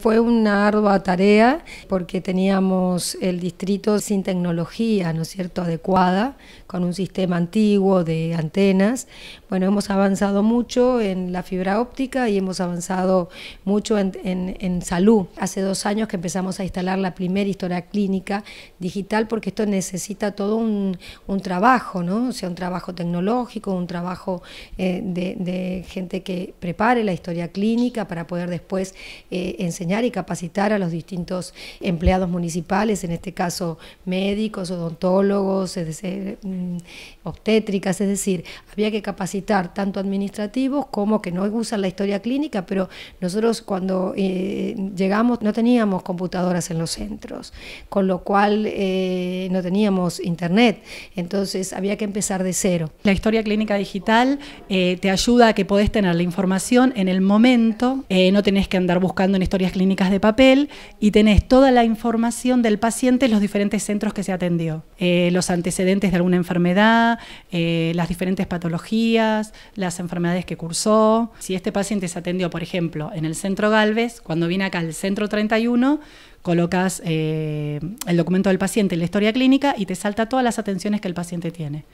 Fue una ardua tarea porque teníamos el distrito sin tecnología, ¿no es cierto?, adecuada, con un sistema antiguo de antenas. Bueno, hemos avanzado mucho en la fibra óptica y hemos avanzado mucho en, salud. Hace dos años que empezamos a instalar la primera historia clínica digital porque esto necesita todo un, trabajo, ¿no? O sea, un trabajo tecnológico, un trabajo eh, de, gente que prepare la historia clínica para poder después eh, enseñar y capacitar a los distintos empleados municipales, en este caso médicos, odontólogos, mm, obstétricas, es decir, había que capacitar tanto administrativos como que no usan la historia clínica, pero nosotros cuando eh, llegamos no teníamos computadoras en los centros, con lo cual eh, no teníamos internet, entonces había que empezar de cero. La historia clínica digital eh, te ayuda a que podés tener la información en el momento, no tenés que andar buscando en historias clínicas clínicas de papel y tenés toda la información del paciente en los diferentes centros que se atendió, eh, los antecedentes de alguna enfermedad, eh, las diferentes patologías, las enfermedades que cursó. Si este paciente se atendió, por ejemplo, en el centro Galvez, cuando viene acá al centro 31, colocas eh, el documento del paciente en la historia clínica y te salta todas las atenciones que el paciente tiene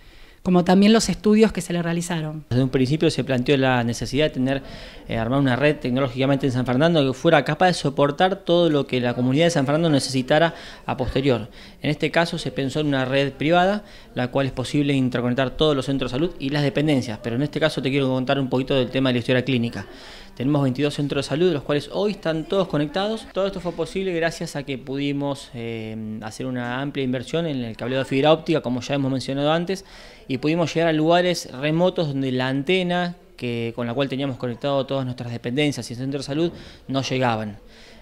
como también los estudios que se le realizaron. Desde un principio se planteó la necesidad de tener, eh, armar una red tecnológicamente en San Fernando que fuera capaz de soportar todo lo que la comunidad de San Fernando necesitara a posterior. En este caso se pensó en una red privada, la cual es posible interconectar todos los centros de salud y las dependencias, pero en este caso te quiero contar un poquito del tema de la historia clínica. Tenemos 22 centros de salud, los cuales hoy están todos conectados. Todo esto fue posible gracias a que pudimos eh, hacer una amplia inversión en el cableado de fibra óptica, como ya hemos mencionado antes, y pudimos llegar a lugares remotos donde la antena que, con la cual teníamos conectado todas nuestras dependencias y centros de salud no llegaban.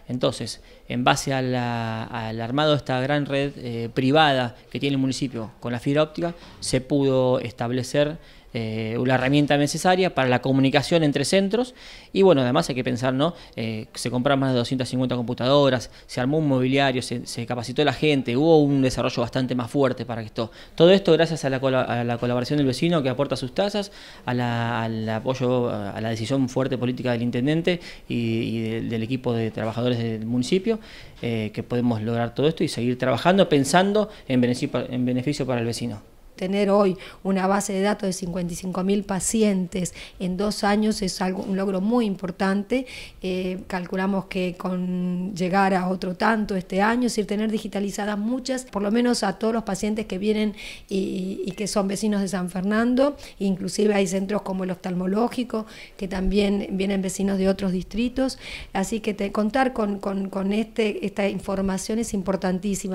Entonces, en base al armado de esta gran red eh, privada que tiene el municipio con la fibra óptica, se pudo establecer eh, una herramienta necesaria para la comunicación entre centros y bueno, además hay que pensar, ¿no? Eh, se compraron más de 250 computadoras, se armó un mobiliario, se, capacitó la gente, hubo un desarrollo bastante más fuerte para que esto. Todo esto gracias a la, colaboración del vecino que aporta sus tasas, al apoyo, a la decisión fuerte política del intendente y, del, equipo de trabajadores del municipio, eh, que podemos lograr todo esto y seguir trabajando, pensando en beneficio para el vecino tener hoy una base de datos de 55.000 pacientes en dos años es algo, un logro muy importante. Eh, calculamos que con llegar a otro tanto este año, es decir, tener digitalizadas muchas, por lo menos a todos los pacientes que vienen y, que son vecinos de San Fernando, inclusive hay centros como el oftalmológico, que también vienen vecinos de otros distritos. Así que contar con, con este, esta información es importantísima.